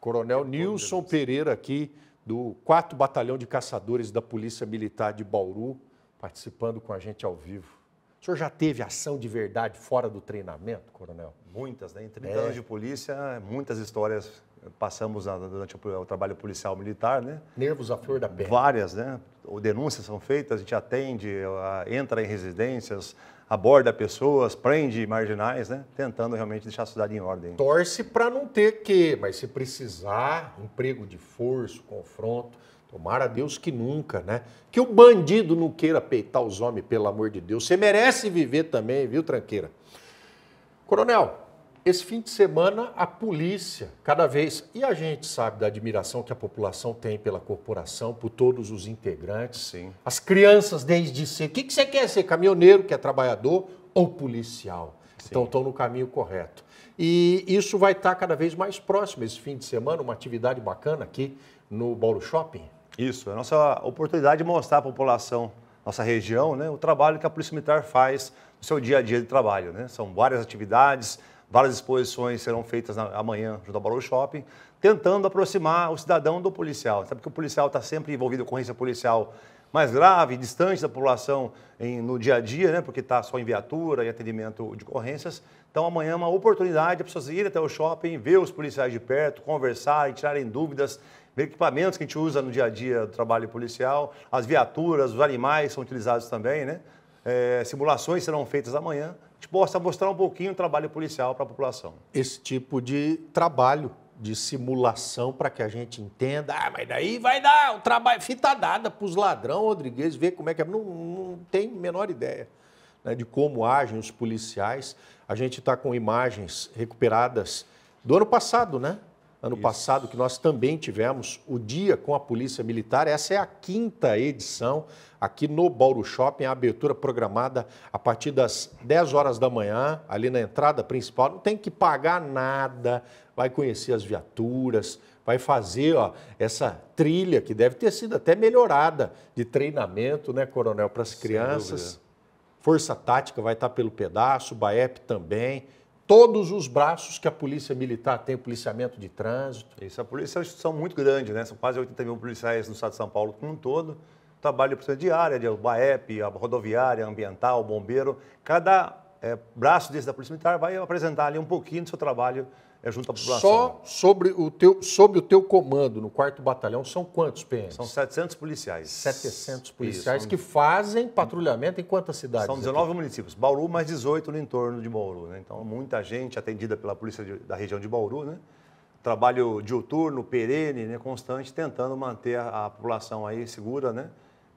Coronel é Nilson Pereira aqui, do 4 Batalhão de Caçadores da Polícia Militar de Bauru, participando com a gente ao vivo. O senhor já teve ação de verdade fora do treinamento, coronel? Muitas, né? Entre é. anos de polícia, muitas histórias passamos durante o, trabalho policial militar, né? Nervos à flor da pele. Várias, né? Denúncias são feitas, a gente atende, entra em residências, aborda pessoas, prende marginais, né? Tentando realmente deixar a cidade em ordem. Torce para não ter que, mas se precisar, emprego de força, confronto. Tomara a Deus que nunca, né? Que o bandido não queira peitar os homens, pelo amor de Deus. Você merece viver também, viu, tranqueira? Coronel, esse fim de semana a polícia, cada vez, e a gente sabe da admiração que a população tem pela corporação, por todos os integrantes. Sim. As crianças desde cedo. O que, que você quer ser? Caminhoneiro, que é trabalhador ou policial? Sim. Então estão no caminho correto. E isso vai estar cada vez mais próximo esse fim de semana, uma atividade bacana aqui no Bauru Shopping. Isso, é a nossa oportunidade de mostrar à população, nossa região, né, o trabalho que a Polícia Militar faz no seu dia a dia de trabalho. Né? São várias atividades, várias exposições serão feitas na, amanhã junto ao Barulho Shopping, tentando aproximar o cidadão do policial. Sabe que o policial está sempre envolvido com a policial mais grave, distante da população em, no dia a dia, né, porque está só em viatura e atendimento de ocorrências. Então, amanhã é uma oportunidade para pessoas irem até o shopping, ver os policiais de perto, conversarem, tirarem dúvidas, ver equipamentos que a gente usa no dia a dia do trabalho policial, as viaturas, os animais são utilizados também, né? É, simulações serão feitas amanhã, a gente possa mostrar um pouquinho o trabalho policial para a população. Esse tipo de trabalho de simulação para que a gente entenda. Ah, mas daí vai dar o trabalho, fita dada para os ladrões, Rodrigues ver como é que é. Não, não tem menor ideia né, de como agem os policiais. A gente está com imagens recuperadas do ano passado, né? ano Isso. passado, que nós também tivemos o Dia com a Polícia Militar. Essa é a quinta edição aqui no Bauru Shopping, a abertura programada a partir das 10 horas da manhã, ali na entrada principal. Não tem que pagar nada, vai conhecer as viaturas, vai fazer ó, essa trilha que deve ter sido até melhorada de treinamento, né, Coronel, para as crianças. Força Tática vai estar pelo pedaço, o BAEP também todos os braços que a polícia militar tem, o policiamento de trânsito. Isso, a polícia é uma instituição muito grande, né? São quase 80 mil policiais no estado de São Paulo como um todo. Trabalho de polícia diária, de BAEP, a rodoviária, ambiental, bombeiro. Cada é, braço desse da Polícia Militar, vai apresentar ali um pouquinho do seu trabalho é, junto à população. Só sobre o, teu, sobre o teu comando no 4 Batalhão, são quantos PMs? São 700 policiais. 700 policiais Isso, que fazem patrulhamento em quantas cidades? São 19 aqui? municípios. Bauru mais 18 no entorno de Bauru. Né? Então, muita gente atendida pela Polícia de, da região de Bauru, né? Trabalho diuturno, perene, né? constante, tentando manter a, a população aí segura, né?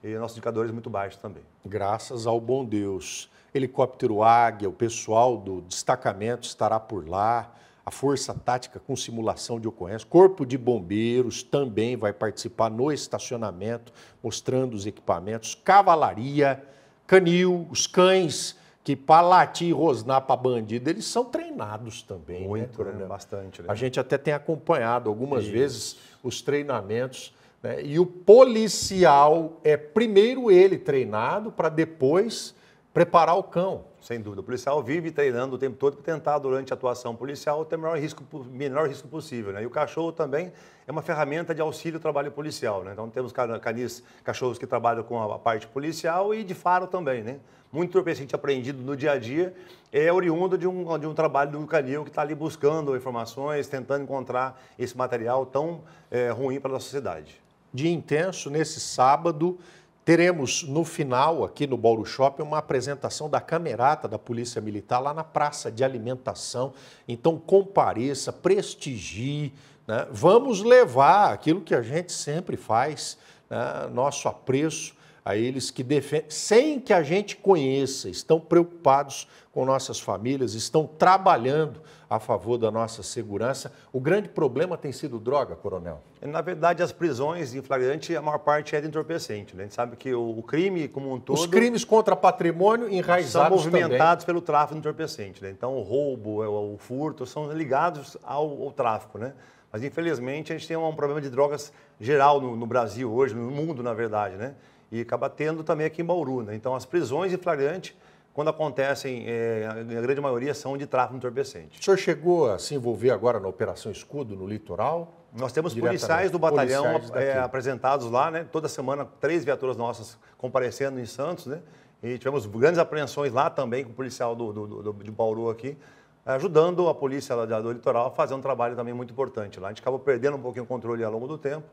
e nossos indicadores muito baixos também. Graças ao bom Deus. Helicóptero Águia, o pessoal do destacamento estará por lá, a Força Tática com simulação de ocorrência, Corpo de Bombeiros também vai participar no estacionamento, mostrando os equipamentos, cavalaria, canil, os cães que para latir e rosnar para bandido, eles são treinados também. Né, muito, né, né? bastante. Né? A gente até tem acompanhado algumas Isso. vezes os treinamentos né? E o policial é primeiro ele treinado para depois preparar o cão. Sem dúvida. O policial vive treinando o tempo todo para tentar, durante a atuação policial, ter o menor risco, menor risco possível. Né? E o cachorro também é uma ferramenta de auxílio ao trabalho policial. Né? Então, temos canis, cachorros que trabalham com a parte policial e de faro também. Né? Muito entorpecente aprendido no dia a dia é oriundo de um, de um trabalho do canil que está ali buscando informações, tentando encontrar esse material tão é, ruim para a nossa sociedade. Dia intenso nesse sábado. Teremos no final, aqui no Bauru Shopping, uma apresentação da camerata da Polícia Militar lá na Praça de Alimentação. Então compareça, prestigie. Né? Vamos levar aquilo que a gente sempre faz, né? nosso apreço a eles que defendem, sem que a gente conheça, estão preocupados com nossas famílias, estão trabalhando a favor da nossa segurança. O grande problema tem sido droga, coronel? Na verdade, as prisões em flagrante, a maior parte é de entorpecente. Né? A gente sabe que o crime como um todo... Os crimes contra patrimônio enraizados São movimentados também. pelo tráfico de entorpecente. Né? Então, o roubo, é, o furto, são ligados ao, ao tráfico, né? Mas, infelizmente, a gente tem um problema de drogas geral no, no Brasil hoje, no mundo, na verdade, né? e acaba tendo também aqui em Bauru. Né? Então, as prisões em flagrante, quando acontecem, é, a grande maioria são de tráfico entorpecente. O senhor chegou a se envolver agora na Operação Escudo, no litoral? Nós temos policiais do batalhão policiais é, apresentados lá, né? toda semana, três viaturas nossas comparecendo em Santos. Né? E tivemos grandes apreensões lá também com o policial do, do, do, de Bauru aqui ajudando a polícia do litoral a fazer um trabalho também muito importante lá. A gente acabou perdendo um pouquinho o controle ao longo do tempo,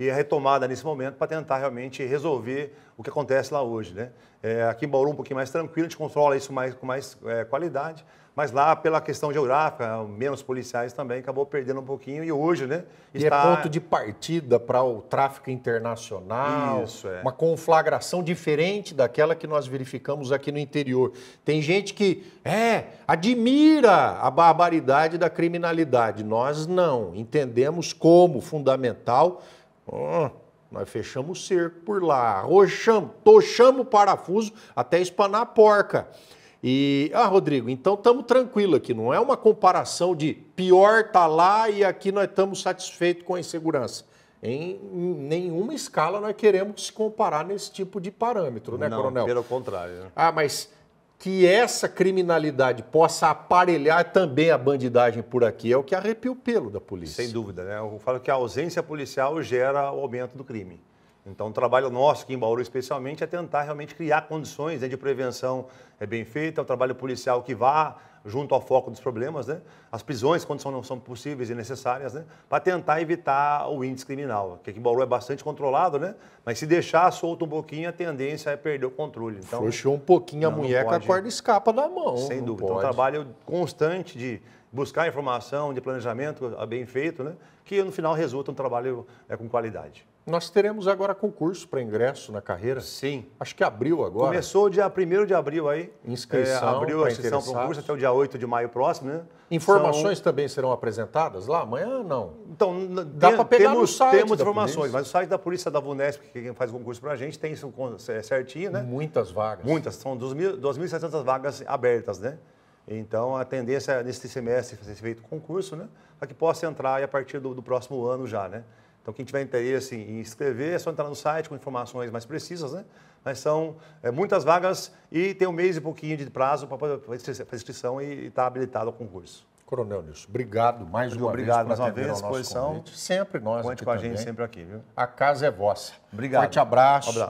e a retomada nesse momento para tentar realmente resolver o que acontece lá hoje. Né? É, aqui em Bauru um pouquinho mais tranquilo, a gente controla isso mais, com mais é, qualidade, mas lá pela questão geográfica, menos policiais também, acabou perdendo um pouquinho e hoje né, está... E é ponto de partida para o tráfico internacional, isso, é. uma conflagração diferente daquela que nós verificamos aqui no interior. Tem gente que, é, admira a barbaridade da criminalidade, nós não, entendemos como fundamental Oh, nós fechamos o cerco por lá, arrochamos, tochamos o parafuso até espanar a porca. E, ah, Rodrigo, então estamos tranquilo aqui, não é uma comparação de pior tá lá e aqui nós estamos satisfeitos com a insegurança. Em nenhuma escala nós queremos se comparar nesse tipo de parâmetro, né, não, Coronel? Pelo contrário. Né? Ah, mas que essa criminalidade possa aparelhar também a bandidagem por aqui é o que arrepia o pelo da polícia. Sem dúvida, né? Eu falo que a ausência policial gera o aumento do crime. Então, o trabalho nosso aqui em Bauru, especialmente, é tentar realmente criar condições né, de prevenção é bem feita, é um trabalho policial que vá junto ao foco dos problemas, né? as prisões, quando são, não são possíveis e necessárias, né? para tentar evitar o índice criminal, que aqui em Bauru é bastante controlado, né? mas se deixar solto um pouquinho, a tendência é perder o controle. Então, Fechou um pouquinho a não, mulher com a corda escapa na mão. Sem dúvida. Então, um trabalho constante de buscar informação, de planejamento bem feito, né? que no final resulta um trabalho é, com qualidade. Nós teremos agora concurso para ingresso na carreira. Sim. Acho que abriu agora. Começou dia 1 de abril aí. Inscrição. É, abriu a inscrição para o concurso até o dia 8 de maio próximo, né? Informações São... também serão apresentadas lá amanhã não? Então, dá para pegar temos, no site. Temos informações, polícia. mas o site da Polícia da Vunesp, que é quem faz o concurso para a gente, tem isso é, certinho, né? Muitas vagas. Muitas, são 2.700 vagas abertas, né? Então, a tendência é nesse semestre ser feito concurso, né? Para que possa entrar a partir do, do próximo ano já, né? Então, quem tiver interesse em inscrever, é só entrar no site com informações mais precisas, né? Mas são é, muitas vagas e tem um mês e pouquinho de prazo para a inscrição e estar tá habilitado ao concurso. Coronel Nilson, obrigado mais uma obrigado, vez. Obrigado mais uma vez posição Sempre nós Conte com a gente sempre aqui, viu? A casa é vossa. Obrigado. Forte abraço. Um abraço.